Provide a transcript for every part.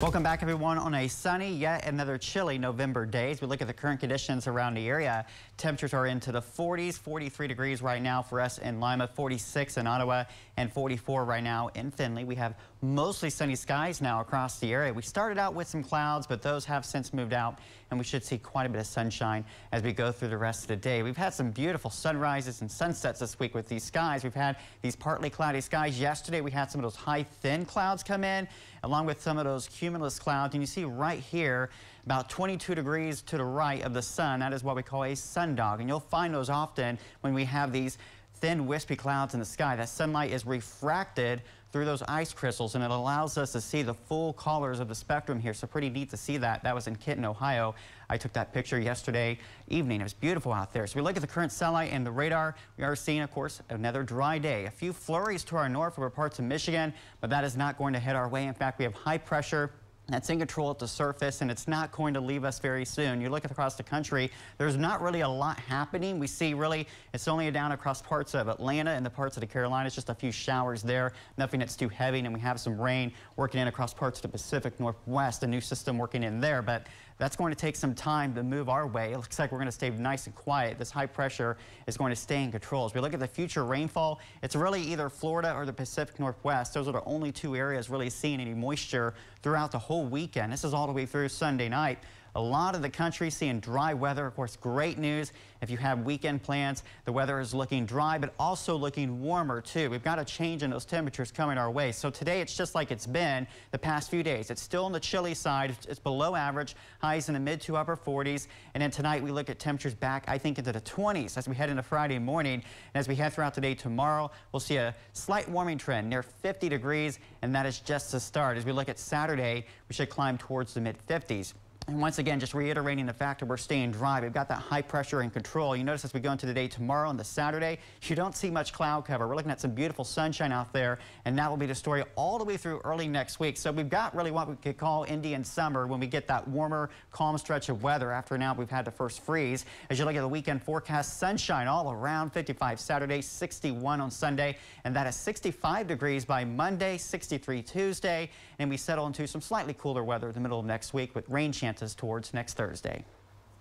Welcome back, everyone, on a sunny, yet another chilly November day. As we look at the current conditions around the area, temperatures are into the 40s, 43 degrees right now for us in Lima, 46 in Ottawa, and 44 right now in Finley. We have mostly sunny skies now across the area. We started out with some clouds, but those have since moved out, and we should see quite a bit of sunshine as we go through the rest of the day. We've had some beautiful sunrises and sunsets this week with these skies. We've had these partly cloudy skies. Yesterday, we had some of those high, thin clouds come in, along with some of those cumulus clouds. And you see right here, about 22 degrees to the right of the sun. That is what we call a sundog. And you'll find those often when we have these thin, wispy clouds in the sky. That sunlight is refracted through those ice crystals, and it allows us to see the full colors of the spectrum here. So pretty neat to see that. That was in Kitten, Ohio. I took that picture yesterday evening. It was beautiful out there. So we look at the current satellite and the radar. We are seeing, of course, another dry day. A few flurries to our north over parts of Michigan, but that is not going to hit our way. In fact, we have high pressure that's in control at the surface, and it's not going to leave us very soon. You look across the country, there's not really a lot happening. We see really it's only down across parts of Atlanta and the parts of the Carolinas, just a few showers there, nothing that's too heavy, and we have some rain working in across parts of the Pacific Northwest, a new system working in there. But that's going to take some time to move our way. It looks like we're going to stay nice and quiet. This high pressure is going to stay in control. As we look at the future rainfall, it's really either Florida or the Pacific Northwest. Those are the only two areas really seeing any moisture throughout the whole weekend. This is all the way through Sunday night a lot of the country seeing dry weather. Of course, great news if you have weekend plans. The weather is looking dry, but also looking warmer, too. We've got a change in those temperatures coming our way. So today, it's just like it's been the past few days. It's still on the chilly side. It's below average, highs in the mid to upper 40s. And then tonight, we look at temperatures back, I think, into the 20s as we head into Friday morning. And as we head throughout the day tomorrow, we'll see a slight warming trend near 50 degrees, and that is just the start. As we look at Saturday, we should climb towards the mid 50s. And once again, just reiterating the fact that we're staying dry. We've got that high pressure in control. You notice as we go into the day tomorrow and the Saturday, you don't see much cloud cover. We're looking at some beautiful sunshine out there, and that will be the story all the way through early next week. So we've got really what we could call Indian summer when we get that warmer, calm stretch of weather after now we've had the first freeze. As you look at the weekend forecast, sunshine all around, 55 Saturday, 61 on Sunday, and that is 65 degrees by Monday, 63 Tuesday, and we settle into some slightly cooler weather in the middle of next week with rain chances us towards next Thursday.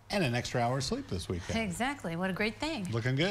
And an extra hour of sleep this weekend. Exactly. What a great thing. Looking good.